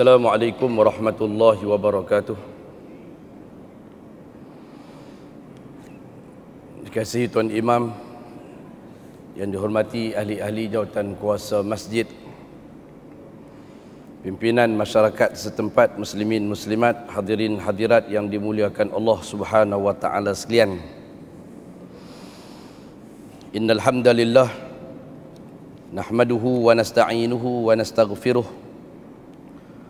Assalamualaikum warahmatullahi wabarakatuh Terima kasih Tuan Imam Yang dihormati ahli-ahli jawatan kuasa masjid Pimpinan masyarakat setempat muslimin muslimat Hadirin hadirat yang dimuliakan Allah subhanahu wa ta'ala sekalian Innalhamdulillah. Nahmaduhu wa nasta'inuhu wa nasta'gfiruhu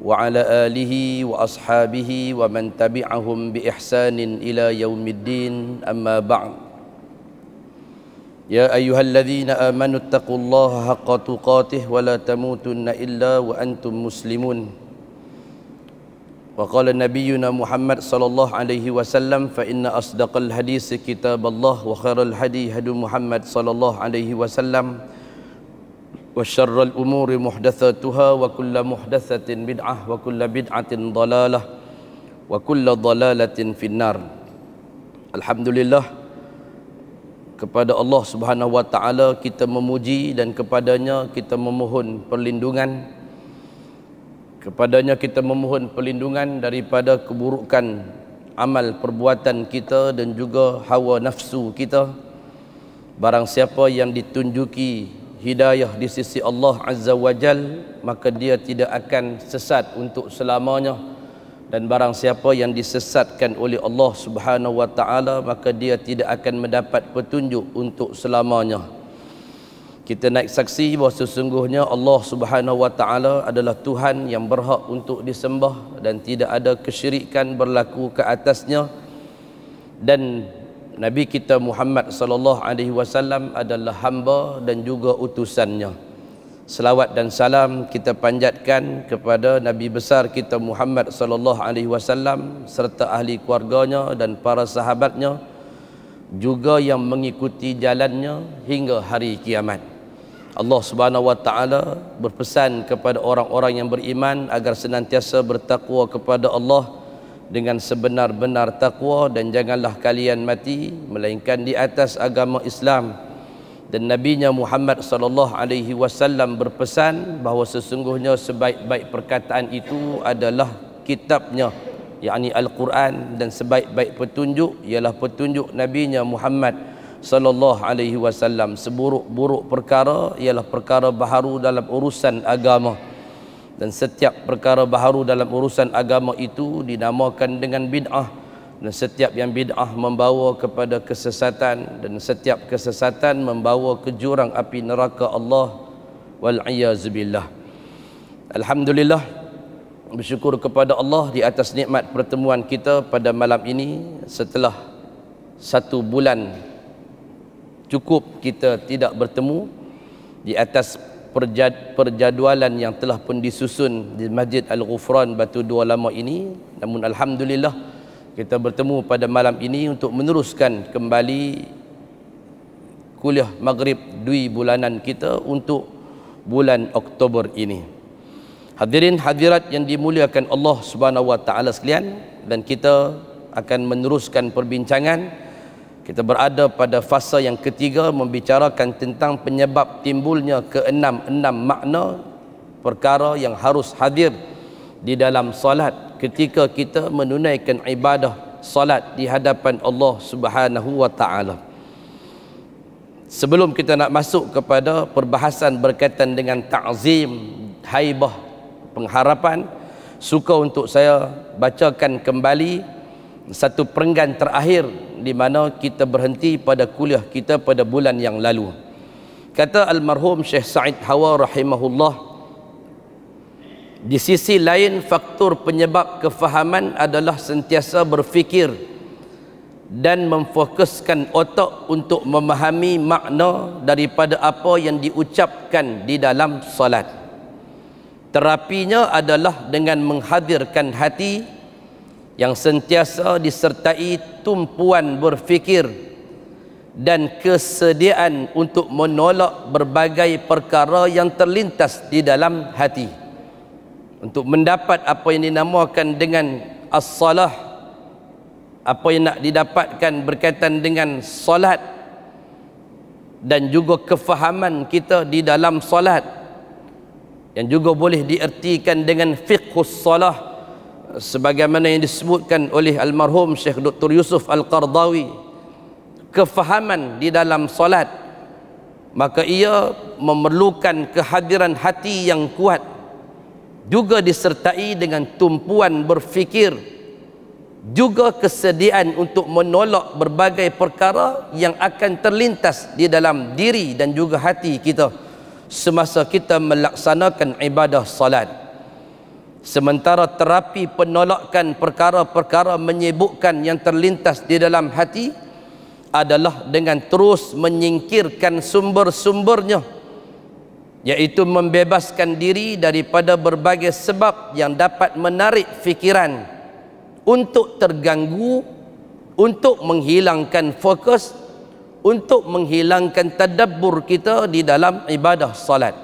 وعلى آله وأصحابه ومن تبعهم بإحسان إلى يوم الدين أما بعد يا أيها الذين آمنوا اتقوا الله حق تقاته ولا تموتن إلا وأنتم مسلمون وقال نبينا محمد صلى الله عليه وسلم فإن أصدق الحديث كتاب الله وخير الحديث محمد صلى الله عليه وسلم وقال وشر الأمور محدثاتها وكل محدثة بدعة وكل بدعة ضلالة وكل ضلالة في النار الحمد لله kepada Allah Subhanahu wa taala kita memuji dan kepadanya kita memohon perlindungan kepadanya kita memohon perlindungan daripada keburukan amal perbuatan kita dan juga hawa nafsu kita barang siapa yang ditunjuki hidayah di sisi Allah Azza wa Jal maka dia tidak akan sesat untuk selamanya dan barang siapa yang disesatkan oleh Allah Subhanahu wa taala maka dia tidak akan mendapat petunjuk untuk selamanya kita naik saksi bahawa sesungguhnya Allah Subhanahu wa taala adalah Tuhan yang berhak untuk disembah dan tidak ada kesyirikan berlaku ke atasnya dan Nabi kita Muhammad sallallahu alaihi wasallam adalah hamba dan juga utusannya. Selawat dan salam kita panjatkan kepada Nabi besar kita Muhammad sallallahu alaihi wasallam serta ahli keluarganya dan para sahabatnya juga yang mengikuti jalannya hingga hari kiamat. Allah Subhanahu wa taala berpesan kepada orang-orang yang beriman agar senantiasa bertakwa kepada Allah dengan sebenar-benar takwa dan janganlah kalian mati melainkan di atas agama Islam dan nabinya Muhammad sallallahu alaihi wasallam berpesan bahawa sesungguhnya sebaik-baik perkataan itu adalah kitabnya yakni al-Quran dan sebaik-baik petunjuk ialah petunjuk nabinya Muhammad sallallahu alaihi wasallam seburuk-buruk perkara ialah perkara baharu dalam urusan agama dan setiap perkara baharu dalam urusan agama itu dinamakan dengan bid'ah dan setiap yang bid'ah membawa kepada kesesatan dan setiap kesesatan membawa ke jurang api neraka Allah wal iyaz alhamdulillah bersyukur kepada Allah di atas nikmat pertemuan kita pada malam ini setelah satu bulan cukup kita tidak bertemu di atas perjad, perjadualan yang telah pun disusun di Masjid Al-Ghufran Batu Dua Lama ini namun Alhamdulillah kita bertemu pada malam ini untuk meneruskan kembali kuliah maghrib dui bulanan kita untuk bulan Oktober ini hadirin hadirat yang dimuliakan Allah Subhanahu Wa Taala sekalian dan kita akan meneruskan perbincangan kita berada pada fasa yang ketiga membicarakan tentang penyebab timbulnya keenam-enam makna perkara yang harus hadir di dalam salat ketika kita menunaikan ibadah salat di hadapan Allah Subhanahu wa taala. Sebelum kita nak masuk kepada perbahasan berkaitan dengan ta'zim, haibah, pengharapan, suka untuk saya bacakan kembali satu perenggan terakhir di mana kita berhenti pada kuliah kita pada bulan yang lalu. Kata almarhum Syekh Said Hawa rahimahullah di sisi lain faktor penyebab kefahaman adalah sentiasa berfikir dan memfokuskan otak untuk memahami makna daripada apa yang diucapkan di dalam solat. Terapinya adalah dengan menghadirkan hati yang sentiasa disertai tumpuan berfikir dan kesediaan untuk menolak berbagai perkara yang terlintas di dalam hati untuk mendapat apa yang dinamakan dengan as-salah apa yang nak didapatkan berkaitan dengan solat dan juga kefahaman kita di dalam solat yang juga boleh diertikan dengan fiqhus solah sebagaimana yang disebutkan oleh almarhum Syekh Dr. Yusuf Al-Qardawi kefahaman di dalam solat maka ia memerlukan kehadiran hati yang kuat juga disertai dengan tumpuan berfikir juga kesediaan untuk menolak berbagai perkara yang akan terlintas di dalam diri dan juga hati kita semasa kita melaksanakan ibadah salat. Sementara terapi penolakan perkara-perkara menyebukkan yang terlintas di dalam hati adalah dengan terus menyingkirkan sumber-sumbernya yaitu membebaskan diri daripada berbagai sebab yang dapat menarik fikiran untuk terganggu untuk menghilangkan fokus untuk menghilangkan tadabbur kita di dalam ibadah salat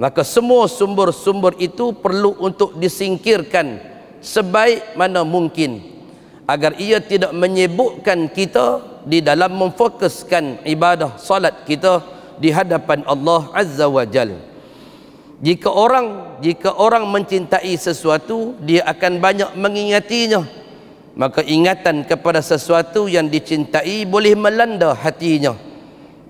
maka semua sumber-sumber itu perlu untuk disingkirkan sebaik mana mungkin agar ia tidak menyebukkan kita di dalam memfokuskan ibadah salat kita di hadapan Allah Azza wa Jal jika orang jika orang mencintai sesuatu dia akan banyak mengingatinya maka ingatan kepada sesuatu yang dicintai boleh melanda hatinya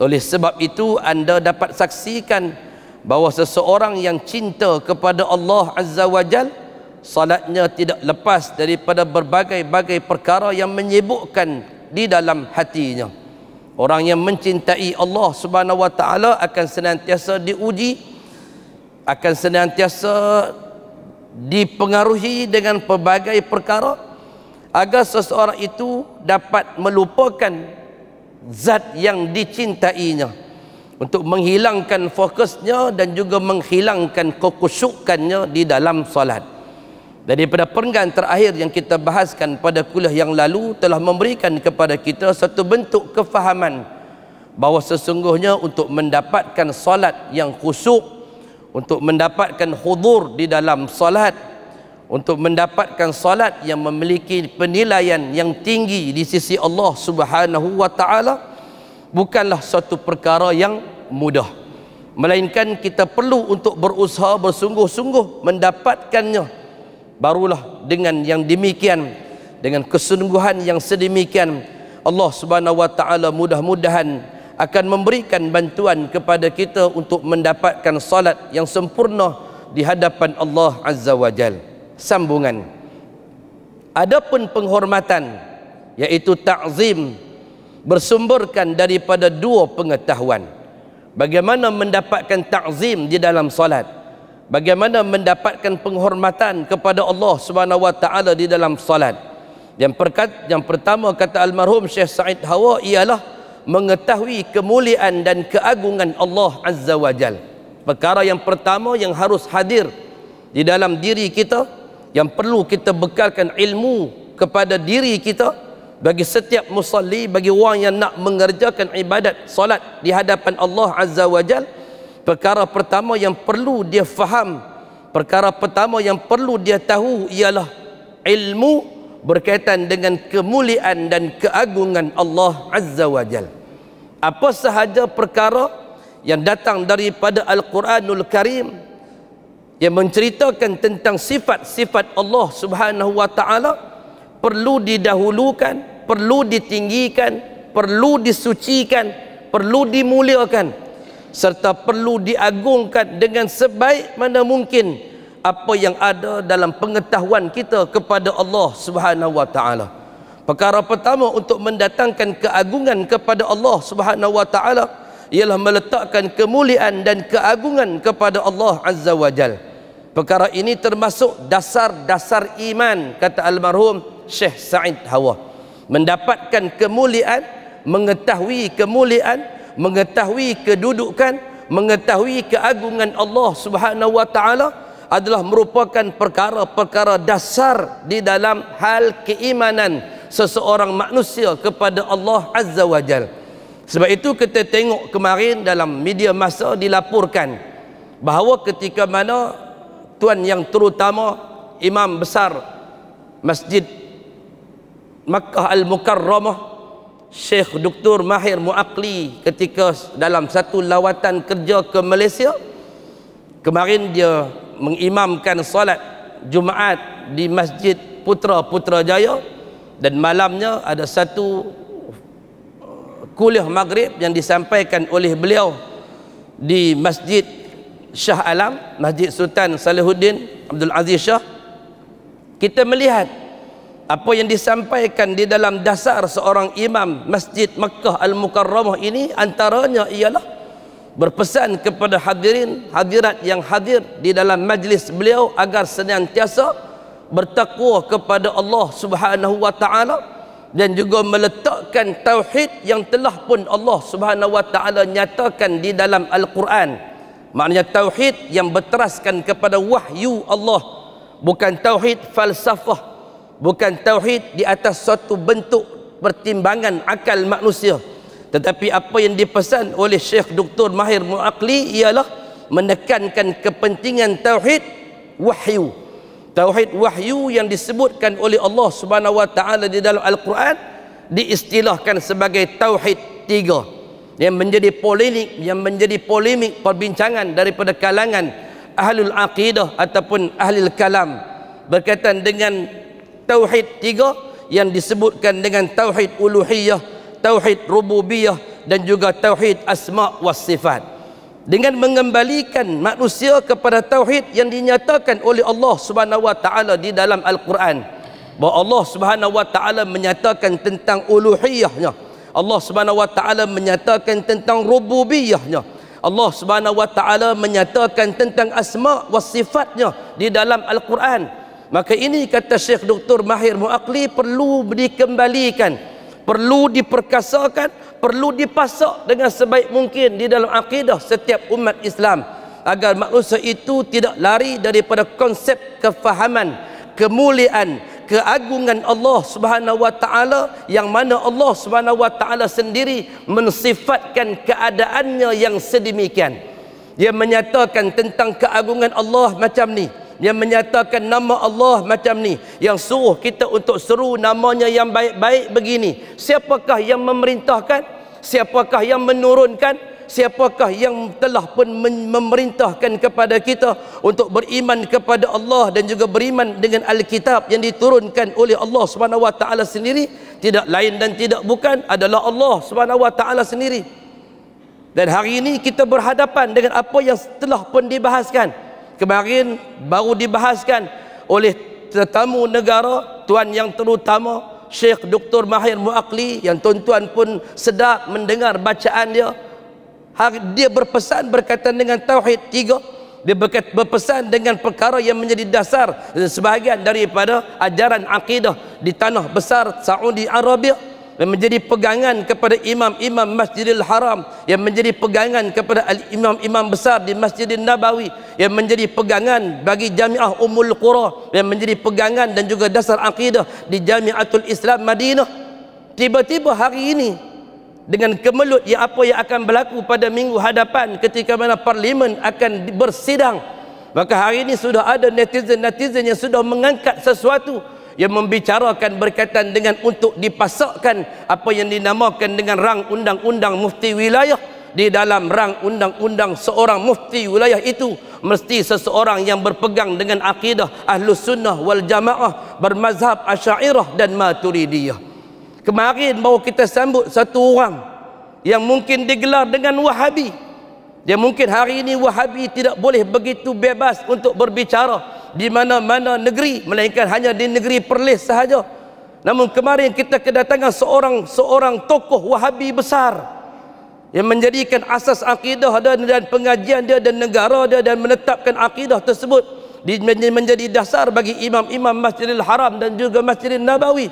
oleh sebab itu anda dapat saksikan bahawa seseorang yang cinta kepada Allah Azza wa Jal salatnya tidak lepas daripada berbagai-bagai perkara yang menyibukkan di dalam hatinya orang yang mencintai Allah Subhanahu wa taala akan senantiasa diuji akan senantiasa dipengaruhi dengan pelbagai perkara agar seseorang itu dapat melupakan zat yang dicintainya untuk menghilangkan fokusnya dan juga menghilangkan kekusukannya di dalam solat. Daripada perenggan terakhir yang kita bahaskan pada kuliah yang lalu telah memberikan kepada kita satu bentuk kefahaman bahawa sesungguhnya untuk mendapatkan solat yang khusuk, untuk mendapatkan hudur di dalam solat, untuk mendapatkan solat yang memiliki penilaian yang tinggi di sisi Allah Subhanahu wa taala, bukanlah suatu perkara yang mudah melainkan kita perlu untuk berusaha bersungguh-sungguh mendapatkannya barulah dengan yang demikian dengan kesungguhan yang sedemikian Allah Subhanahu wa taala mudah-mudahan akan memberikan bantuan kepada kita untuk mendapatkan salat yang sempurna di hadapan Allah Azza wa Jal. Sambungan. Adapun penghormatan, yaitu ta'zim bersumberkan daripada dua pengetahuan bagaimana mendapatkan ta'zim di dalam solat bagaimana mendapatkan penghormatan kepada Allah Subhanahu wa taala di dalam solat yang perkat yang pertama kata almarhum Syekh Said Hawa ialah mengetahui kemuliaan dan keagungan Allah Azza wa Jal perkara yang pertama yang harus hadir di dalam diri kita yang perlu kita bekalkan ilmu kepada diri kita bagi setiap musalli bagi orang yang nak mengerjakan ibadat solat di hadapan Allah Azza wa Jal perkara pertama yang perlu dia faham perkara pertama yang perlu dia tahu ialah ilmu berkaitan dengan kemuliaan dan keagungan Allah Azza wa Jal apa sahaja perkara yang datang daripada Al-Quranul Karim yang menceritakan tentang sifat-sifat Allah Subhanahu wa taala perlu didahulukan perlu ditinggikan, perlu disucikan, perlu dimuliakan serta perlu diagungkan dengan sebaik mana mungkin apa yang ada dalam pengetahuan kita kepada Allah Subhanahu wa taala. Perkara pertama untuk mendatangkan keagungan kepada Allah Subhanahu wa taala ialah meletakkan kemuliaan dan keagungan kepada Allah Azza wa Jal. Perkara ini termasuk dasar-dasar iman kata almarhum Syekh Sa'id Hawa mendapatkan kemuliaan mengetahui kemuliaan mengetahui kedudukan mengetahui keagungan Allah Subhanahu wa taala adalah merupakan perkara-perkara dasar di dalam hal keimanan seseorang manusia kepada Allah Azza wa Jal. Sebab itu kita tengok kemarin dalam media masa dilaporkan bahawa ketika mana tuan yang terutama imam besar Masjid Makkah Al-Mukarramah Syekh Dr. Mahir Muakli ketika dalam satu lawatan kerja ke Malaysia kemarin dia mengimamkan solat Jumaat di Masjid Putra Putra Jaya dan malamnya ada satu uh, kuliah maghrib yang disampaikan oleh beliau di Masjid Shah Alam, Masjid Sultan Salahuddin Abdul Aziz Shah. Kita melihat apa yang disampaikan di dalam dasar seorang imam Masjid Mekah Al-Mukarramah ini antaranya ialah berpesan kepada hadirin hadirat yang hadir di dalam majlis beliau agar senantiasa bertakwa kepada Allah Subhanahu wa taala dan juga meletakkan tauhid yang telah pun Allah Subhanahu wa taala nyatakan di dalam al-Quran maknanya tauhid yang berteraskan kepada wahyu Allah bukan tauhid falsafah bukan tauhid di atas suatu bentuk pertimbangan akal manusia tetapi apa yang dipesan oleh Syekh Dr. Mahir Muakli ialah menekankan kepentingan tauhid wahyu tauhid wahyu yang disebutkan oleh Allah Subhanahu wa taala di dalam al-Quran diistilahkan sebagai tauhid tiga yang menjadi polemik yang menjadi polemik perbincangan daripada kalangan ahlul aqidah ataupun ahlul kalam berkaitan dengan tauhid tiga yang disebutkan dengan tauhid uluhiyah, tauhid rububiyah dan juga tauhid asma wa sifat. Dengan mengembalikan manusia kepada tauhid yang dinyatakan oleh Allah Subhanahu wa taala di dalam al-Quran. Bahawa Allah Subhanahu wa taala menyatakan tentang uluhiyahnya. Allah Subhanahu wa taala menyatakan tentang rububiyahnya. Allah Subhanahu wa taala menyatakan tentang asma wa sifatnya di dalam al-Quran. Maka ini kata Syekh Dr. Mahir Muakli perlu dikembalikan, perlu diperkasakan, perlu dipasak dengan sebaik mungkin di dalam akidah setiap umat Islam agar manusia itu tidak lari daripada konsep kefahaman, kemuliaan, keagungan Allah Subhanahu wa taala yang mana Allah Subhanahu wa taala sendiri mensifatkan keadaannya yang sedemikian. Dia menyatakan tentang keagungan Allah macam ni yang menyatakan nama Allah macam ni yang suruh kita untuk seru namanya yang baik-baik begini siapakah yang memerintahkan siapakah yang menurunkan siapakah yang telah pun memerintahkan kepada kita untuk beriman kepada Allah dan juga beriman dengan Alkitab yang diturunkan oleh Allah SWT sendiri tidak lain dan tidak bukan adalah Allah SWT sendiri dan hari ini kita berhadapan dengan apa yang telah pun dibahaskan kemarin baru dibahaskan oleh tetamu negara tuan yang terutama Syekh Dr. Mahir Muakli yang tuan-tuan pun sedap mendengar bacaan dia dia berpesan berkaitan dengan tauhid tiga dia berpesan dengan perkara yang menjadi dasar sebahagian daripada ajaran akidah di tanah besar Saudi Arabia yang menjadi pegangan kepada imam-imam Masjidil Haram yang menjadi pegangan kepada imam-imam besar di Masjidil Nabawi yang menjadi pegangan bagi Jamiah Ummul Qura yang menjadi pegangan dan juga dasar akidah di Jamiatul Islam Madinah tiba-tiba hari ini dengan kemelut yang apa yang akan berlaku pada minggu hadapan ketika mana parlimen akan bersidang maka hari ini sudah ada netizen-netizen yang sudah mengangkat sesuatu yang membicarakan berkaitan dengan untuk dipasakkan apa yang dinamakan dengan rang undang-undang mufti wilayah di dalam rang undang-undang seorang mufti wilayah itu mesti seseorang yang berpegang dengan akidah ahlu sunnah wal jamaah bermazhab asyairah dan maturidiyah kemarin baru kita sambut satu orang yang mungkin digelar dengan wahabi dia mungkin hari ini wahabi tidak boleh begitu bebas untuk berbicara di mana-mana negeri melainkan hanya di negeri Perlis sahaja. Namun kemarin kita kedatangan seorang seorang tokoh Wahabi besar yang menjadikan asas akidah dan, pengajian dia dan negara dia dan menetapkan akidah tersebut menjadi dasar bagi imam-imam Masjidil Haram dan juga Masjidil Nabawi.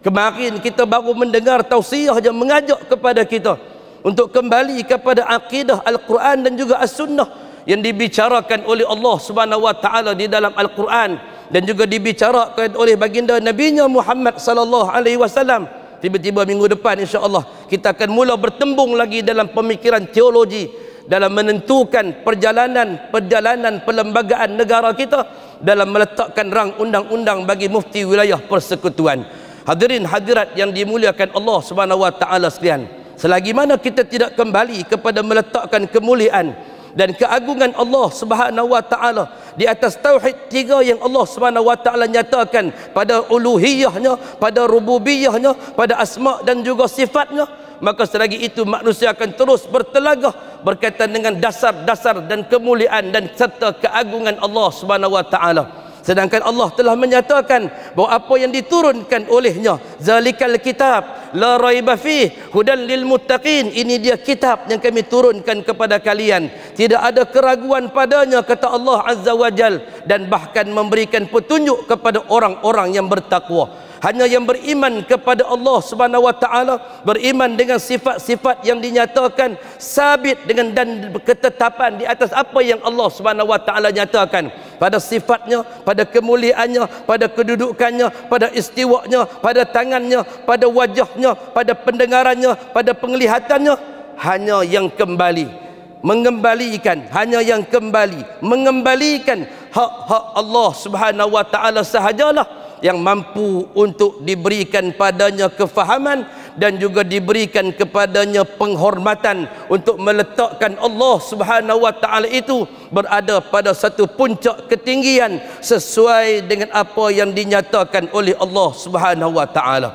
Kemarin kita baru mendengar tausiah yang mengajak kepada kita untuk kembali kepada akidah Al-Quran dan juga As-Sunnah yang dibicarakan oleh Allah Subhanahu wa taala di dalam al-Quran dan juga dibicarakan oleh baginda Nabi Nya Muhammad sallallahu alaihi wasallam tiba-tiba minggu depan Insya Allah kita akan mula bertembung lagi dalam pemikiran teologi dalam menentukan perjalanan perjalanan perlembagaan negara kita dalam meletakkan rang undang-undang bagi mufti wilayah persekutuan hadirin hadirat yang dimuliakan Allah Subhanahu wa taala sekalian selagi mana kita tidak kembali kepada meletakkan kemuliaan dan keagungan Allah Subhanahu wa taala di atas tauhid tiga yang Allah Subhanahu wa taala nyatakan pada uluhiyahnya pada rububiyahnya pada asma dan juga sifatnya maka selagi itu manusia akan terus bertelagah berkaitan dengan dasar-dasar dan kemuliaan dan serta keagungan Allah Subhanahu wa taala sedangkan Allah telah menyatakan bahawa apa yang diturunkan olehnya zalikal kitab la raiba fi hudan lil muttaqin ini dia kitab yang kami turunkan kepada kalian tidak ada keraguan padanya kata Allah azza wajal dan bahkan memberikan petunjuk kepada orang-orang yang bertakwa hanya yang beriman kepada Allah Subhanahu wa taala beriman dengan sifat-sifat yang dinyatakan sabit dengan dan ketetapan di atas apa yang Allah Subhanahu wa taala nyatakan pada sifatnya pada kemuliaannya pada kedudukannya pada istiwanya pada tangannya pada wajahnya pada pendengarannya pada penglihatannya hanya yang kembali mengembalikan hanya yang kembali mengembalikan hak-hak Allah Subhanahu wa taala sahajalah yang mampu untuk diberikan padanya kefahaman dan juga diberikan kepadanya penghormatan untuk meletakkan Allah Subhanahu wa taala itu berada pada satu puncak ketinggian sesuai dengan apa yang dinyatakan oleh Allah Subhanahu wa taala.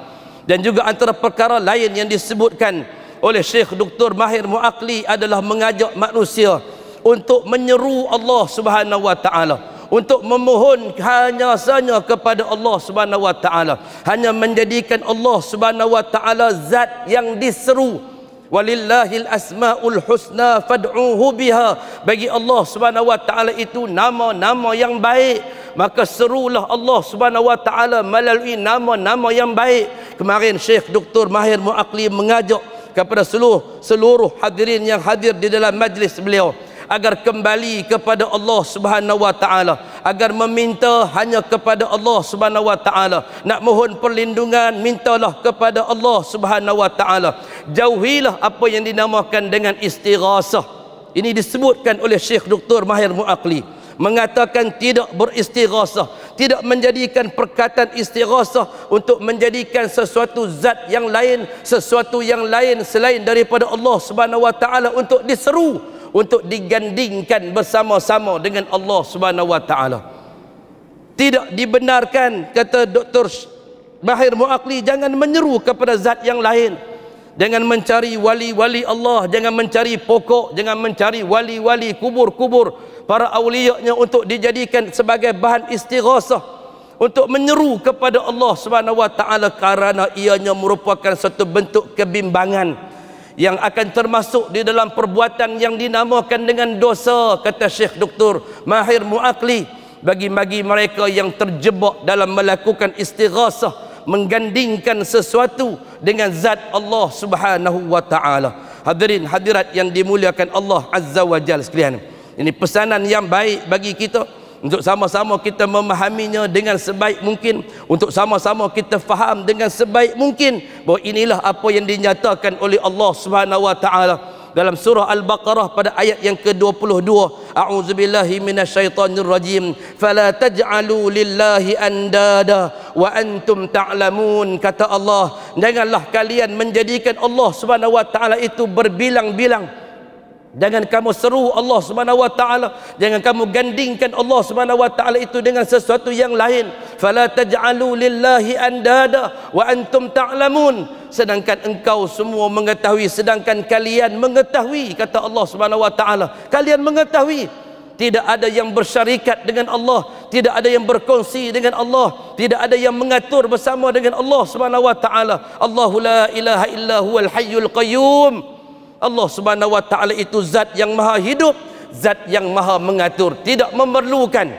Dan juga antara perkara lain yang disebutkan oleh Syekh Dr. Mahir Muakli adalah mengajak manusia untuk menyeru Allah Subhanahu wa taala untuk memohon hanya sahaja kepada Allah Subhanahu wa taala hanya menjadikan Allah Subhanahu wa taala zat yang diseru walillahil asmaul husna fad'uhu biha bagi Allah Subhanahu wa taala itu nama-nama yang baik maka serulah Allah Subhanahu wa taala melalui nama-nama yang baik kemarin Syekh Dr Mahir Muakli mengajak kepada seluruh seluruh hadirin yang hadir di dalam majlis beliau agar kembali kepada Allah Subhanahu wa taala agar meminta hanya kepada Allah Subhanahu wa taala nak mohon perlindungan mintalah kepada Allah Subhanahu wa taala jauhilah apa yang dinamakan dengan istighasah ini disebutkan oleh Syekh Dr Mahir Muakli mengatakan tidak beristighasah tidak menjadikan perkataan istighasah untuk menjadikan sesuatu zat yang lain sesuatu yang lain selain daripada Allah Subhanahu wa taala untuk diseru untuk digandingkan bersama-sama dengan Allah Subhanahu wa taala. Tidak dibenarkan kata Dr. Bahir Muakli jangan menyeru kepada zat yang lain. Jangan mencari wali-wali Allah, jangan mencari pokok, jangan mencari wali-wali kubur-kubur para awliya untuk dijadikan sebagai bahan istighasah untuk menyeru kepada Allah Subhanahu wa taala kerana ianya merupakan satu bentuk kebimbangan yang akan termasuk di dalam perbuatan yang dinamakan dengan dosa kata Syekh Dr. Mahir Muakli bagi-bagi mereka yang terjebak dalam melakukan istighasah menggandingkan sesuatu dengan zat Allah Subhanahu wa taala. Hadirin hadirat yang dimuliakan Allah Azza wa Jalla sekalian. Ini pesanan yang baik bagi kita untuk sama-sama kita memahaminya dengan sebaik mungkin untuk sama-sama kita faham dengan sebaik mungkin bahawa inilah apa yang dinyatakan oleh Allah Subhanahu wa taala dalam surah al-baqarah pada ayat yang ke-22 a'udzubillahi minasyaitonirrajim fala taj'alu lillahi andada wa antum ta'lamun kata Allah janganlah kalian menjadikan Allah Subhanahu wa taala itu berbilang-bilang Jangan kamu seru Allah Subhanahu wa taala, jangan kamu gandingkan Allah Subhanahu wa taala itu dengan sesuatu yang lain. Fala taj'alu lillahi andada wa antum ta'lamun. Sedangkan engkau semua mengetahui, sedangkan kalian mengetahui kata Allah Subhanahu wa taala. Kalian mengetahui tidak ada yang bersyarikat dengan Allah, tidak ada yang berkongsi dengan Allah, tidak ada yang mengatur bersama dengan Allah Subhanahu wa taala. Allahu la ilaha illa hayyul qayyum. Allah Subhanahu wa taala itu zat yang maha hidup, zat yang maha mengatur, tidak memerlukan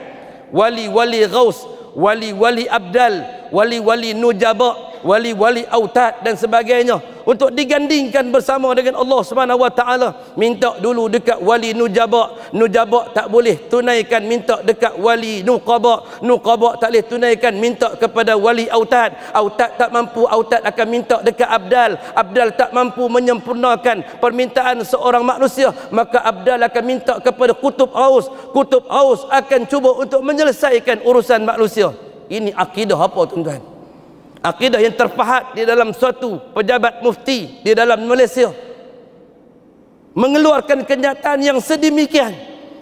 wali-wali ghaus, wali-wali abdal, wali-wali nujaba, wali-wali autad dan sebagainya untuk digandingkan bersama dengan Allah Subhanahu wa taala minta dulu dekat wali nujaba nujaba tak boleh tunaikan minta dekat wali nuqaba nuqaba tak boleh tunaikan minta kepada wali autad autad tak mampu autad akan minta dekat abdal abdal tak mampu menyempurnakan permintaan seorang manusia maka abdal akan minta kepada kutub aus kutub aus akan cuba untuk menyelesaikan urusan manusia ini akidah apa tuan-tuan akidah yang terpahat di dalam suatu pejabat mufti di dalam Malaysia mengeluarkan kenyataan yang sedemikian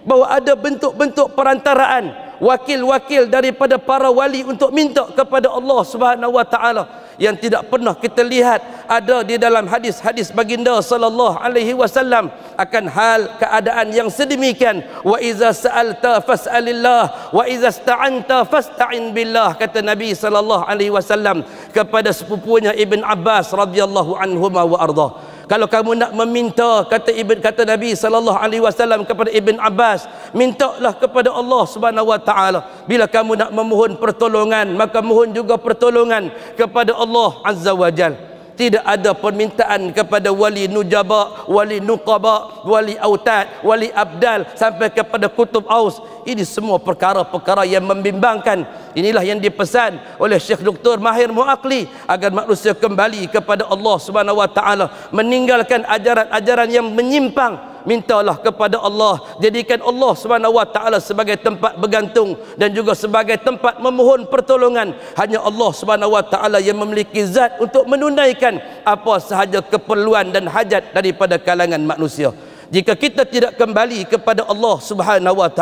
bahawa ada bentuk-bentuk perantaraan wakil-wakil daripada para wali untuk minta kepada Allah Subhanahu wa taala yang tidak pernah kita lihat ada di dalam hadis-hadis baginda sallallahu alaihi wasallam akan hal keadaan yang sedemikian wa iza sa'alta fas'alillah wa iza sta'anta fasta'in billah kata Nabi sallallahu alaihi wasallam kepada sepupunya Ibn Abbas radhiyallahu anhuma wa ardhah kalau kamu nak meminta kata ibn kata Nabi sallallahu alaihi wasallam kepada Ibn Abbas mintalah kepada Allah Subhanahu wa taala bila kamu nak memohon pertolongan maka mohon juga pertolongan kepada Allah azza wajalla tidak ada permintaan kepada wali nujaba, wali nuqaba, wali autad, wali abdal sampai kepada kutub aus. Ini semua perkara-perkara yang membimbangkan. Inilah yang dipesan oleh Syekh Dr. Mahir Muakli agar manusia kembali kepada Allah Subhanahu wa taala, meninggalkan ajaran-ajaran yang menyimpang mintalah kepada Allah jadikan Allah SWT sebagai tempat bergantung dan juga sebagai tempat memohon pertolongan hanya Allah SWT yang memiliki zat untuk menunaikan apa sahaja keperluan dan hajat daripada kalangan manusia jika kita tidak kembali kepada Allah SWT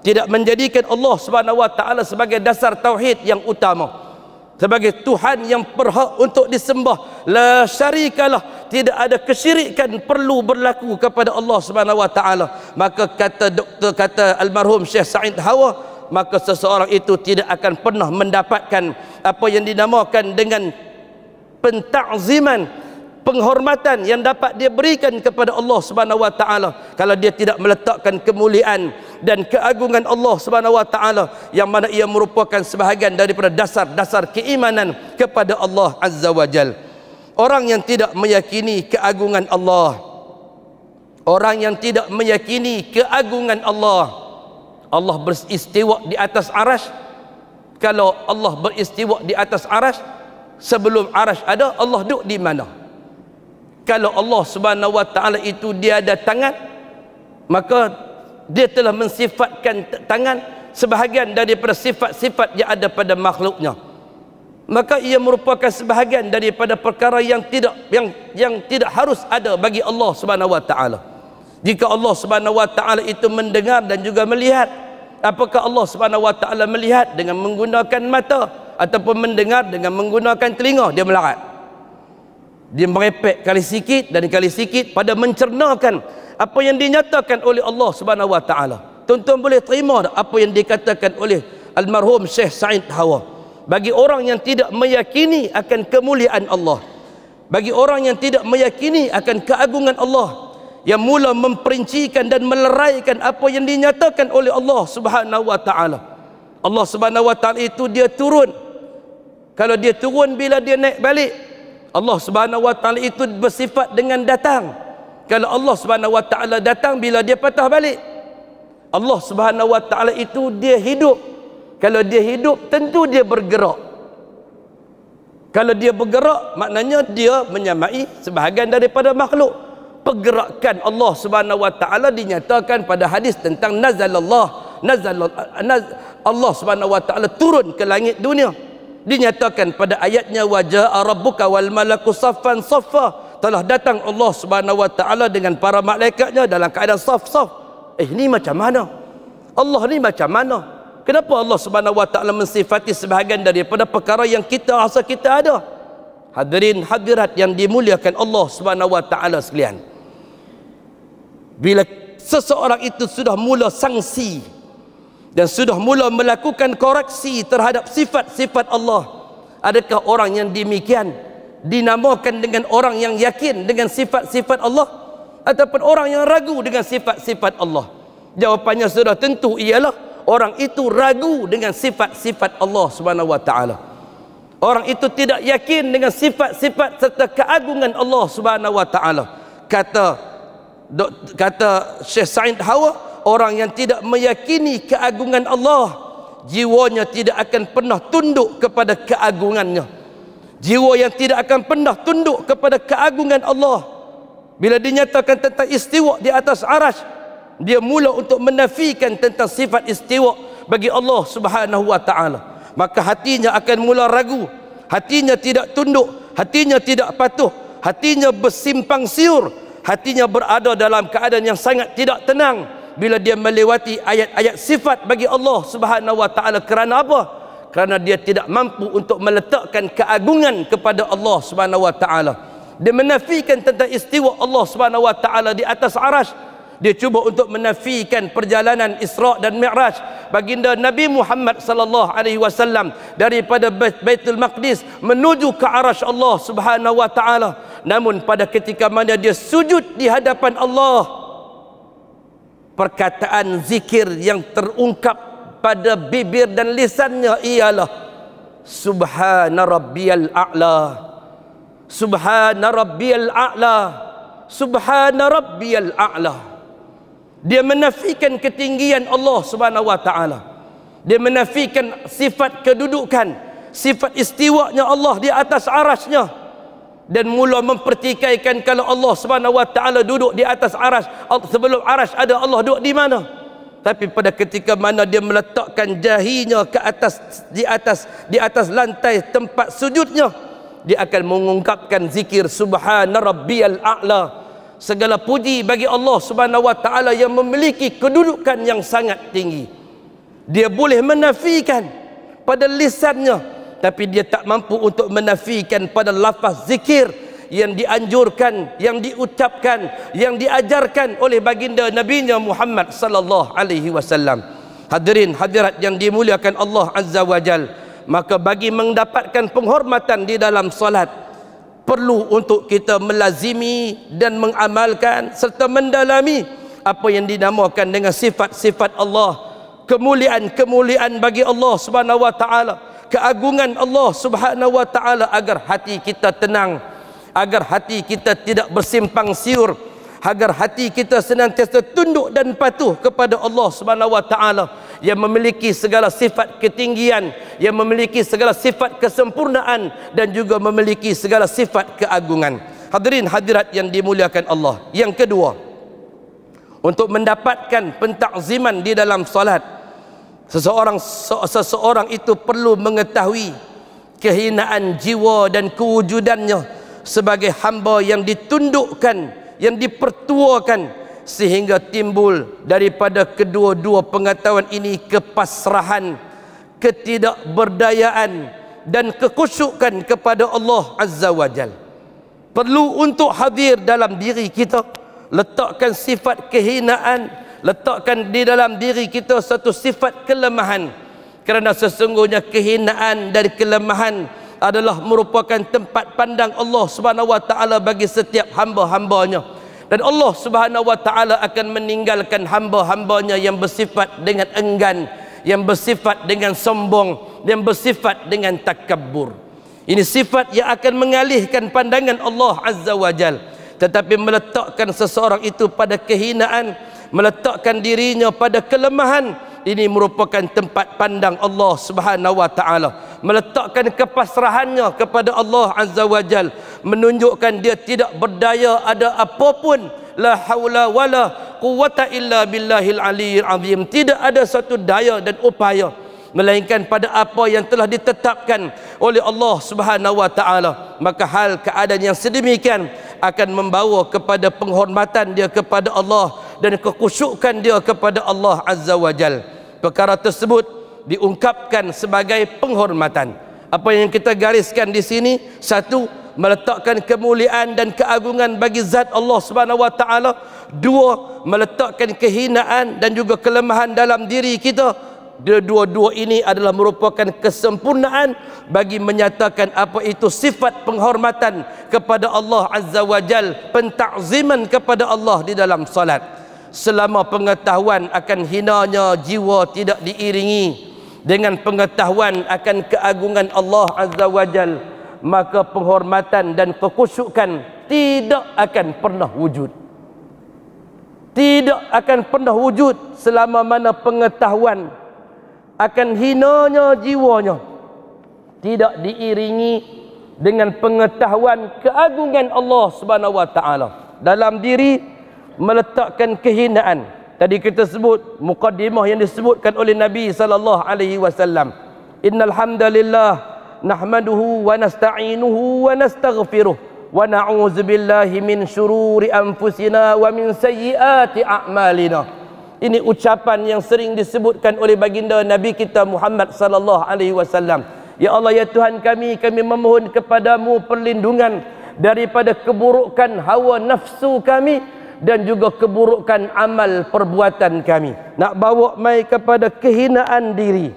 tidak menjadikan Allah SWT sebagai dasar tauhid yang utama sebagai Tuhan yang berhak untuk disembah la syarikalah tidak ada kesyirikan perlu berlaku kepada Allah Subhanahu wa taala maka kata doktor kata almarhum Syekh Said Hawa maka seseorang itu tidak akan pernah mendapatkan apa yang dinamakan dengan pentakziman penghormatan yang dapat dia berikan kepada Allah Subhanahu Wa Taala kalau dia tidak meletakkan kemuliaan dan keagungan Allah Subhanahu Wa Taala yang mana ia merupakan sebahagian daripada dasar-dasar keimanan kepada Allah Azza wa Jal. Orang yang tidak meyakini keagungan Allah Orang yang tidak meyakini keagungan Allah Allah beristiwa di atas arash Kalau Allah beristiwa di atas arash Sebelum arash ada Allah duduk di mana? kalau Allah Subhanahu wa taala itu dia ada tangan maka dia telah mensifatkan tangan sebahagian daripada sifat-sifat yang ada pada makhluknya maka ia merupakan sebahagian daripada perkara yang tidak yang yang tidak harus ada bagi Allah Subhanahu wa taala jika Allah Subhanahu wa taala itu mendengar dan juga melihat apakah Allah Subhanahu wa taala melihat dengan menggunakan mata ataupun mendengar dengan menggunakan telinga dia melarat dia merepek kali sikit dan kali sikit pada mencernakan apa yang dinyatakan oleh Allah Subhanahu Wa Taala. tuan boleh terima apa yang dikatakan oleh almarhum Syekh Said Hawa. Bagi orang yang tidak meyakini akan kemuliaan Allah. Bagi orang yang tidak meyakini akan keagungan Allah yang mula memperincikan dan meleraikan apa yang dinyatakan oleh Allah Subhanahu Wa Taala. Allah Subhanahu Wa Taala itu dia turun. Kalau dia turun bila dia naik balik, Allah Subhanahu Wa Taala itu bersifat dengan datang. Kalau Allah Subhanahu Wa Taala datang bila dia patah balik. Allah Subhanahu Wa Taala itu dia hidup. Kalau dia hidup tentu dia bergerak. Kalau dia bergerak maknanya dia menyamai sebahagian daripada makhluk. Pergerakan Allah Subhanahu Wa Taala dinyatakan pada hadis tentang nazalallah nazal Allah Subhanahu Wa Taala turun ke langit dunia dinyatakan pada ayatnya wajah rabbuka wal malaku saffan saffa telah datang Allah Subhanahu wa taala dengan para malaikatnya dalam keadaan saf-saf. Eh ni macam mana? Allah ni macam mana? Kenapa Allah Subhanahu wa taala mensifati sebahagian daripada perkara yang kita rasa kita ada? Hadirin hadirat yang dimuliakan Allah Subhanahu wa taala sekalian. Bila seseorang itu sudah mula sanksi dan sudah mula melakukan koreksi terhadap sifat-sifat Allah adakah orang yang demikian dinamakan dengan orang yang yakin dengan sifat-sifat Allah ataupun orang yang ragu dengan sifat-sifat Allah jawapannya sudah tentu ialah orang itu ragu dengan sifat-sifat Allah swt. orang itu tidak yakin dengan sifat-sifat serta keagungan Allah swt. wa taala kata kata Syekh Said Hawa orang yang tidak meyakini keagungan Allah jiwanya tidak akan pernah tunduk kepada keagungannya jiwa yang tidak akan pernah tunduk kepada keagungan Allah bila dinyatakan tentang istiwa di atas aras dia mula untuk menafikan tentang sifat istiwa bagi Allah subhanahu wa ta'ala maka hatinya akan mula ragu hatinya tidak tunduk hatinya tidak patuh hatinya bersimpang siur hatinya berada dalam keadaan yang sangat tidak tenang bila dia melewati ayat-ayat sifat bagi Allah Subhanahu wa taala kerana apa? Kerana dia tidak mampu untuk meletakkan keagungan kepada Allah Subhanahu wa taala. Dia menafikan tentang istiwa Allah Subhanahu wa taala di atas arasy. Dia cuba untuk menafikan perjalanan Isra' dan Mi'raj baginda Nabi Muhammad sallallahu alaihi wasallam daripada Baitul Maqdis menuju ke arasy Allah Subhanahu wa taala. Namun pada ketika mana dia sujud di hadapan Allah, perkataan zikir yang terungkap pada bibir dan lisannya ialah Subhana subhanarabbiyal a'la subhanarabbiyal a'la Rabbiyal a'la dia menafikan ketinggian Allah subhanahu wa ta'ala dia menafikan sifat kedudukan sifat istiwaknya Allah di atas arasnya dan mula mempertikaikan kalau Allah Subhanahu wa taala duduk di atas arasy sebelum arasy ada Allah duduk di mana tapi pada ketika mana dia meletakkan jahinya ke atas di atas di atas lantai tempat sujudnya dia akan mengungkapkan zikir subhanarabbiyal a'la segala puji bagi Allah Subhanahu wa taala yang memiliki kedudukan yang sangat tinggi dia boleh menafikan pada lisannya tapi dia tak mampu untuk menafikan pada lafaz zikir yang dianjurkan, yang diucapkan, yang diajarkan oleh baginda Nabi Muhammad sallallahu alaihi wasallam. Hadirin hadirat yang dimuliakan Allah Azza wa Jal Maka bagi mendapatkan penghormatan di dalam solat Perlu untuk kita melazimi dan mengamalkan Serta mendalami apa yang dinamakan dengan sifat-sifat Allah Kemuliaan-kemuliaan bagi Allah subhanahu wa ta'ala keagungan Allah Subhanahu wa taala agar hati kita tenang, agar hati kita tidak bersimpang siur, agar hati kita senantiasa tunduk dan patuh kepada Allah Subhanahu wa taala yang memiliki segala sifat ketinggian, yang memiliki segala sifat kesempurnaan dan juga memiliki segala sifat keagungan. Hadirin hadirat yang dimuliakan Allah. Yang kedua, untuk mendapatkan pentakziman di dalam solat, Seseorang seseorang itu perlu mengetahui kehinaan jiwa dan kewujudannya sebagai hamba yang ditundukkan, yang dipertuakan sehingga timbul daripada kedua-dua pengetahuan ini kepasrahan, ketidakberdayaan dan kekusukan kepada Allah Azza wa Jal. Perlu untuk hadir dalam diri kita letakkan sifat kehinaan, letakkan di dalam diri kita satu sifat kelemahan kerana sesungguhnya kehinaan dari kelemahan adalah merupakan tempat pandang Allah Subhanahu bagi setiap hamba-hambanya dan Allah Subhanahu akan meninggalkan hamba-hambanya yang bersifat dengan enggan yang bersifat dengan sombong yang bersifat dengan takabur. ini sifat yang akan mengalihkan pandangan Allah Azza wa Jal tetapi meletakkan seseorang itu pada kehinaan meletakkan dirinya pada kelemahan ini merupakan tempat pandang Allah Subhanahu wa taala meletakkan kepasrahannya kepada Allah Azza wa Jal menunjukkan dia tidak berdaya ada apapun la haula wala quwata illa billahil aliyil azim tidak ada satu daya dan upaya melainkan pada apa yang telah ditetapkan oleh Allah Subhanahu wa taala maka hal keadaan yang sedemikian akan membawa kepada penghormatan dia kepada Allah dan kekusukan dia kepada Allah Azza wa Jal. Perkara tersebut diungkapkan sebagai penghormatan. Apa yang kita gariskan di sini, satu, meletakkan kemuliaan dan keagungan bagi zat Allah Subhanahu wa taala dua meletakkan kehinaan dan juga kelemahan dalam diri kita dua-dua ini adalah merupakan kesempurnaan bagi menyatakan apa itu sifat penghormatan kepada Allah Azza wa Jal pentakziman kepada Allah di dalam salat selama pengetahuan akan hinanya jiwa tidak diiringi dengan pengetahuan akan keagungan Allah Azza wa Jal maka penghormatan dan kekusukan tidak akan pernah wujud tidak akan pernah wujud selama mana pengetahuan akan hinanya jiwanya tidak diiringi dengan pengetahuan keagungan Allah Subhanahu dalam diri meletakkan kehinaan tadi kita sebut mukadimah yang disebutkan oleh Nabi sallallahu alaihi wasallam innal hamdalillah nahmaduhu wa nasta'inuhu wa nastaghfiruh wa na'udzubillahi min syururi anfusina wa min sayyiati a'malina ini ucapan yang sering disebutkan oleh baginda Nabi kita Muhammad sallallahu alaihi wasallam ya Allah ya Tuhan kami kami memohon kepadamu perlindungan daripada keburukan hawa nafsu kami dan juga keburukan amal perbuatan kami nak bawa mai kepada kehinaan diri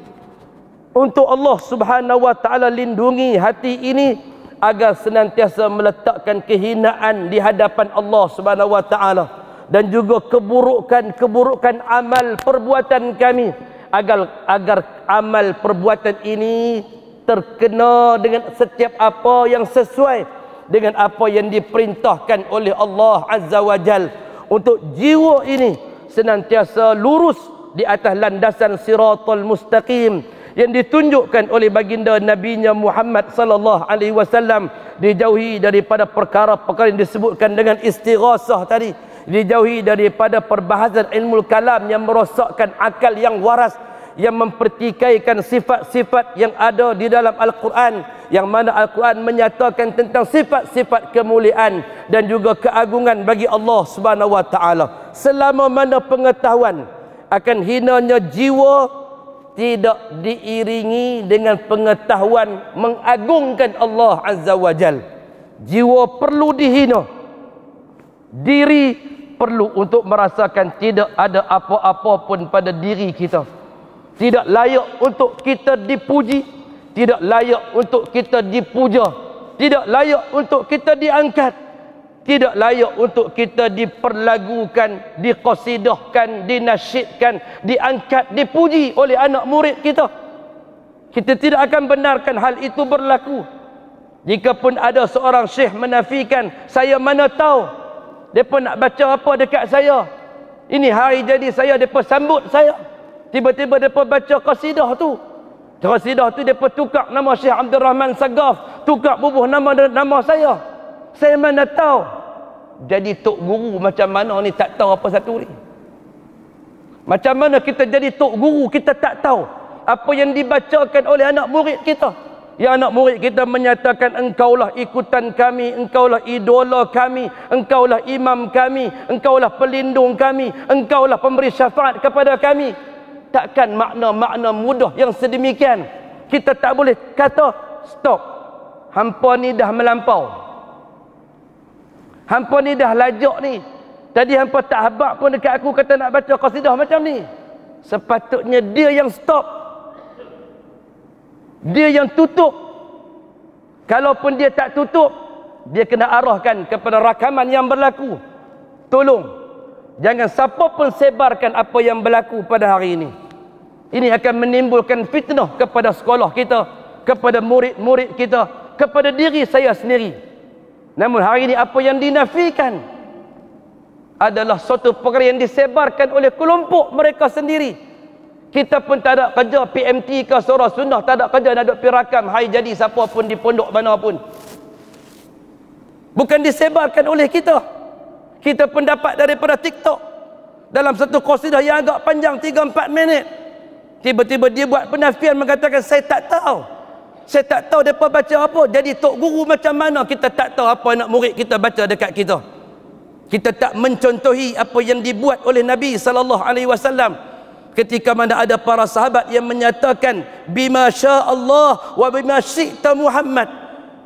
untuk Allah Subhanahu wa taala lindungi hati ini agar senantiasa meletakkan kehinaan di hadapan Allah Subhanahu wa taala dan juga keburukan-keburukan amal perbuatan kami agar agar amal perbuatan ini terkena dengan setiap apa yang sesuai dengan apa yang diperintahkan oleh Allah Azza wa Jal untuk jiwa ini senantiasa lurus di atas landasan siratul mustaqim yang ditunjukkan oleh baginda Nabi Muhammad sallallahu alaihi wasallam dijauhi daripada perkara-perkara yang disebutkan dengan istighasah tadi dijauhi daripada perbahasan ilmu kalam yang merosakkan akal yang waras yang mempertikaikan sifat-sifat yang ada di dalam Al-Quran yang mana Al-Quran menyatakan tentang sifat-sifat kemuliaan dan juga keagungan bagi Allah Subhanahu wa taala. Selama mana pengetahuan akan hinanya jiwa tidak diiringi dengan pengetahuan mengagungkan Allah Azza wa Jal. Jiwa perlu dihina. Diri perlu untuk merasakan tidak ada apa-apa pun pada diri kita tidak layak untuk kita dipuji tidak layak untuk kita dipuja tidak layak untuk kita diangkat tidak layak untuk kita diperlagukan dikosidahkan dinasyidkan diangkat dipuji oleh anak murid kita kita tidak akan benarkan hal itu berlaku jika pun ada seorang syekh menafikan saya mana tahu depa nak baca apa dekat saya ini hari jadi saya depa sambut saya tiba-tiba dia baca qasidah tu qasidah tu dia tukar nama Syekh Abdul Rahman Sagaf tukar bubuh nama nama saya saya mana tahu jadi tok guru macam mana ni tak tahu apa satu ni macam mana kita jadi tok guru kita tak tahu apa yang dibacakan oleh anak murid kita Ya anak murid kita menyatakan engkaulah ikutan kami, engkaulah idola kami, engkaulah imam kami, engkaulah pelindung kami, engkaulah pemberi syafaat kepada kami takkan makna-makna mudah yang sedemikian kita tak boleh kata stop hampa ni dah melampau hampa ni dah lajak ni tadi hampa tak habak pun dekat aku kata nak baca qasidah macam ni sepatutnya dia yang stop dia yang tutup kalaupun dia tak tutup dia kena arahkan kepada rakaman yang berlaku tolong jangan siapa pun sebarkan apa yang berlaku pada hari ini ini akan menimbulkan fitnah kepada sekolah kita, kepada murid-murid kita, kepada diri saya sendiri. Namun hari ini apa yang dinafikan adalah suatu perkara yang disebarkan oleh kelompok mereka sendiri. Kita pun tak ada kerja PMT ke surah sunnah, tak ada kerja nak duduk pirakam, hai jadi siapa pun di pondok mana pun. Bukan disebarkan oleh kita. Kita pun dapat daripada TikTok. Dalam satu kursi yang agak panjang, 3-4 minit. Tiba-tiba dia buat penafian mengatakan saya tak tahu. Saya tak tahu depa baca apa. Jadi tok guru macam mana kita tak tahu apa anak murid kita baca dekat kita. Kita tak mencontohi apa yang dibuat oleh Nabi sallallahu alaihi wasallam ketika mana ada para sahabat yang menyatakan bima Allah wa bima syi'ta Muhammad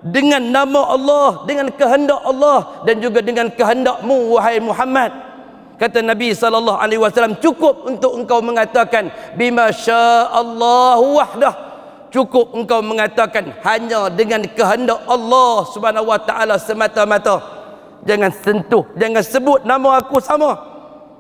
dengan nama Allah, dengan kehendak Allah dan juga dengan kehendakmu wahai Muhammad kata Nabi sallallahu alaihi wasallam cukup untuk engkau mengatakan bima syaallahu wahdah cukup engkau mengatakan hanya dengan kehendak Allah subhanahu wa taala semata-mata jangan sentuh jangan sebut nama aku sama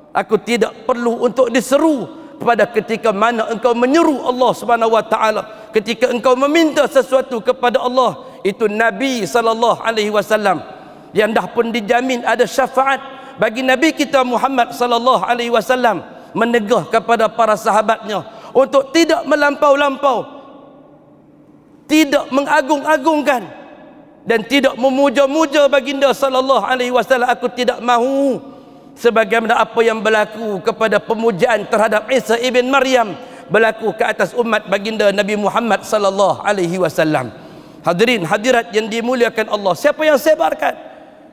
aku tidak perlu untuk diseru kepada ketika mana engkau menyeru Allah subhanahu wa taala ketika engkau meminta sesuatu kepada Allah itu Nabi sallallahu alaihi wasallam yang dah pun dijamin ada syafaat bagi Nabi kita Muhammad sallallahu alaihi wasallam menegah kepada para sahabatnya untuk tidak melampau-lampau tidak mengagung-agungkan dan tidak memuja-muja baginda sallallahu alaihi wasallam aku tidak mahu sebagaimana apa yang berlaku kepada pemujaan terhadap Isa ibn Maryam berlaku ke atas umat baginda Nabi Muhammad sallallahu alaihi wasallam hadirin hadirat yang dimuliakan Allah siapa yang sebarkan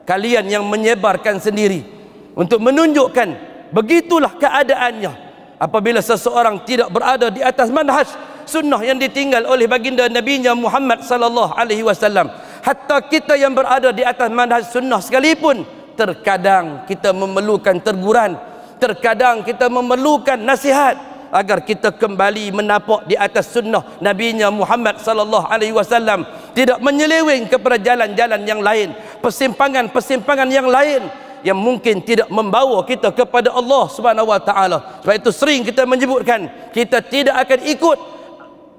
kalian yang menyebarkan sendiri untuk menunjukkan begitulah keadaannya apabila seseorang tidak berada di atas manhaj sunnah yang ditinggal oleh baginda Nabi Muhammad sallallahu alaihi wasallam hatta kita yang berada di atas manhaj sunnah sekalipun terkadang kita memerlukan terguran terkadang kita memerlukan nasihat agar kita kembali menapak di atas sunnah Nabi Muhammad sallallahu alaihi wasallam tidak menyeleweng kepada jalan-jalan yang lain persimpangan-persimpangan yang lain yang mungkin tidak membawa kita kepada Allah Subhanahu Wa Taala. Sebab itu sering kita menyebutkan kita tidak akan ikut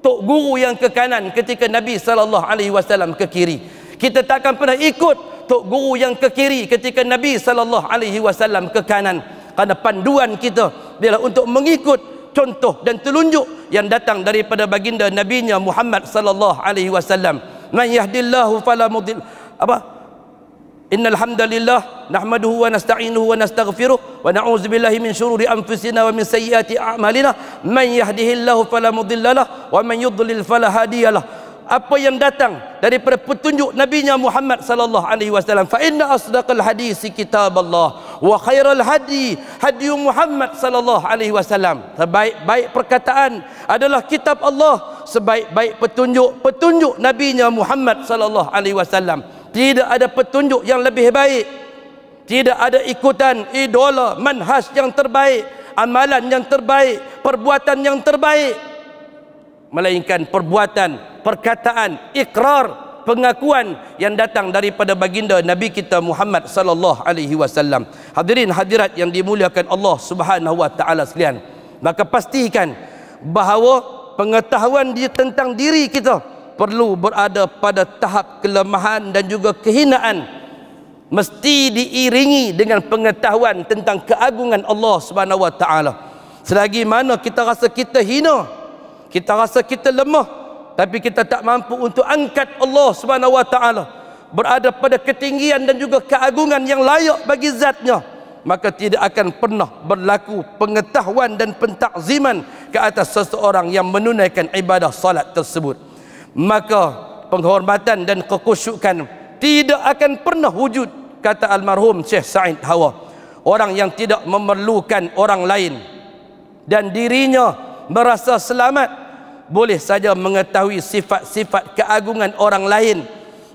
tok guru yang ke kanan ketika Nabi Sallallahu Alaihi Wasallam ke kiri. Kita tak akan pernah ikut tok guru yang ke kiri ketika Nabi Sallallahu Alaihi Wasallam ke kanan. Karena panduan kita ialah untuk mengikut contoh dan telunjuk yang datang daripada baginda Nabi Muhammad Sallallahu Alaihi Wasallam. Man yahdillahu fala mudil apa إن الحمد لله نحمده ونستعينه ونستغفره ونعوذ بالله من شرور أنفسنا ومن سيئات أعمالنا من يهده الله فلا مضل له ومن يضلل فلا هادي له apa yang datang daripada petunjuk Nabi Muhammad sallallahu alaihi wasallam fa inna asdaqal hadis kitab Allah wa khairal hadi hadi Muhammad sallallahu alaihi wasallam sebaik-baik perkataan adalah kitab Allah sebaik-baik petunjuk petunjuk Nabi Muhammad sallallahu alaihi wasallam tidak ada petunjuk yang lebih baik tidak ada ikutan idola manhas yang terbaik amalan yang terbaik perbuatan yang terbaik melainkan perbuatan perkataan ikrar pengakuan yang datang daripada baginda Nabi kita Muhammad sallallahu alaihi wasallam. Hadirin hadirat yang dimuliakan Allah Subhanahu wa taala sekalian, maka pastikan bahawa pengetahuan dia tentang diri kita, perlu berada pada tahap kelemahan dan juga kehinaan mesti diiringi dengan pengetahuan tentang keagungan Allah Subhanahu Wa Taala. Selagi mana kita rasa kita hina, kita rasa kita lemah, tapi kita tak mampu untuk angkat Allah Subhanahu Wa Taala berada pada ketinggian dan juga keagungan yang layak bagi zatnya maka tidak akan pernah berlaku pengetahuan dan pentakziman ke atas seseorang yang menunaikan ibadah salat tersebut maka penghormatan dan kekusyukan tidak akan pernah wujud kata almarhum Syekh Said Hawa orang yang tidak memerlukan orang lain dan dirinya merasa selamat boleh saja mengetahui sifat-sifat keagungan orang lain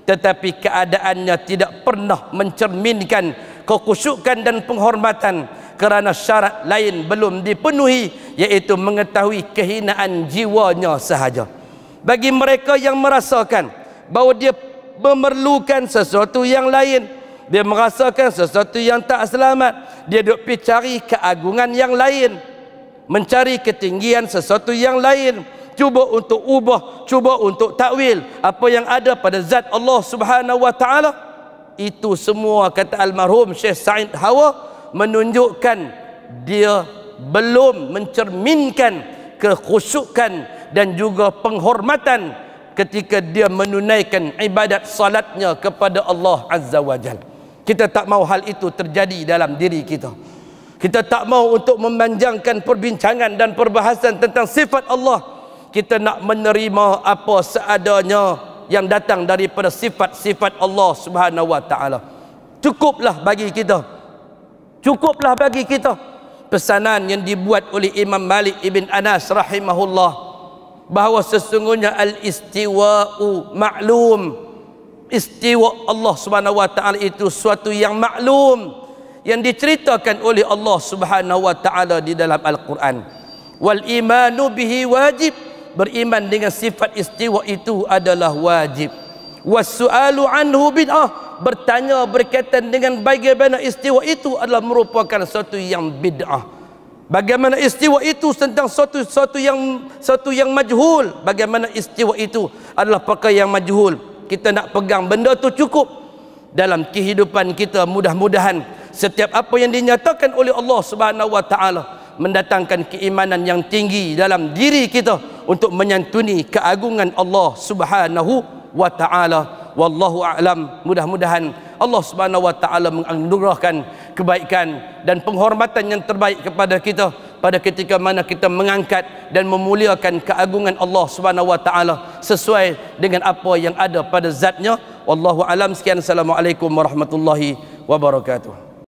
tetapi keadaannya tidak pernah mencerminkan kekusyukan dan penghormatan kerana syarat lain belum dipenuhi iaitu mengetahui kehinaan jiwanya sahaja bagi mereka yang merasakan bahawa dia memerlukan sesuatu yang lain dia merasakan sesuatu yang tak selamat dia duk pi cari keagungan yang lain mencari ketinggian sesuatu yang lain cuba untuk ubah cuba untuk takwil apa yang ada pada zat Allah Subhanahu wa taala itu semua kata almarhum Syekh Said Hawa menunjukkan dia belum mencerminkan kekhusukan dan juga penghormatan ketika dia menunaikan ibadat salatnya kepada Allah Azza wa Jal. Kita tak mau hal itu terjadi dalam diri kita. Kita tak mau untuk memanjangkan perbincangan dan perbahasan tentang sifat Allah. Kita nak menerima apa seadanya yang datang daripada sifat-sifat Allah Subhanahu wa taala. Cukuplah bagi kita. Cukuplah bagi kita pesanan yang dibuat oleh Imam Malik ibn Anas rahimahullah bahawa sesungguhnya al-istiwa'u maklum istiwa Allah Subhanahu wa taala itu suatu yang maklum yang diceritakan oleh Allah Subhanahu wa taala di dalam al-Quran wal imanu bihi wajib beriman dengan sifat istiwa itu adalah wajib wasu'alu anhu bid'ah bertanya berkaitan dengan bagaimana istiwa itu adalah merupakan suatu yang bid'ah Bagaimana istiwa itu tentang satu satu yang satu yang majhul. Bagaimana istiwa itu adalah perkara yang majhul. Kita nak pegang benda tu cukup dalam kehidupan kita mudah-mudahan setiap apa yang dinyatakan oleh Allah Subhanahu wa taala mendatangkan keimanan yang tinggi dalam diri kita untuk menyantuni keagungan Allah Subhanahu wa taala. Wallahu a'lam. Mudah-mudahan Allah Subhanahu wa taala menganugerahkan kebaikan dan penghormatan yang terbaik kepada kita pada ketika mana kita mengangkat dan memuliakan keagungan Allah Subhanahu wa taala sesuai dengan apa yang ada pada zatnya wallahu alam sekian assalamualaikum warahmatullahi wabarakatuh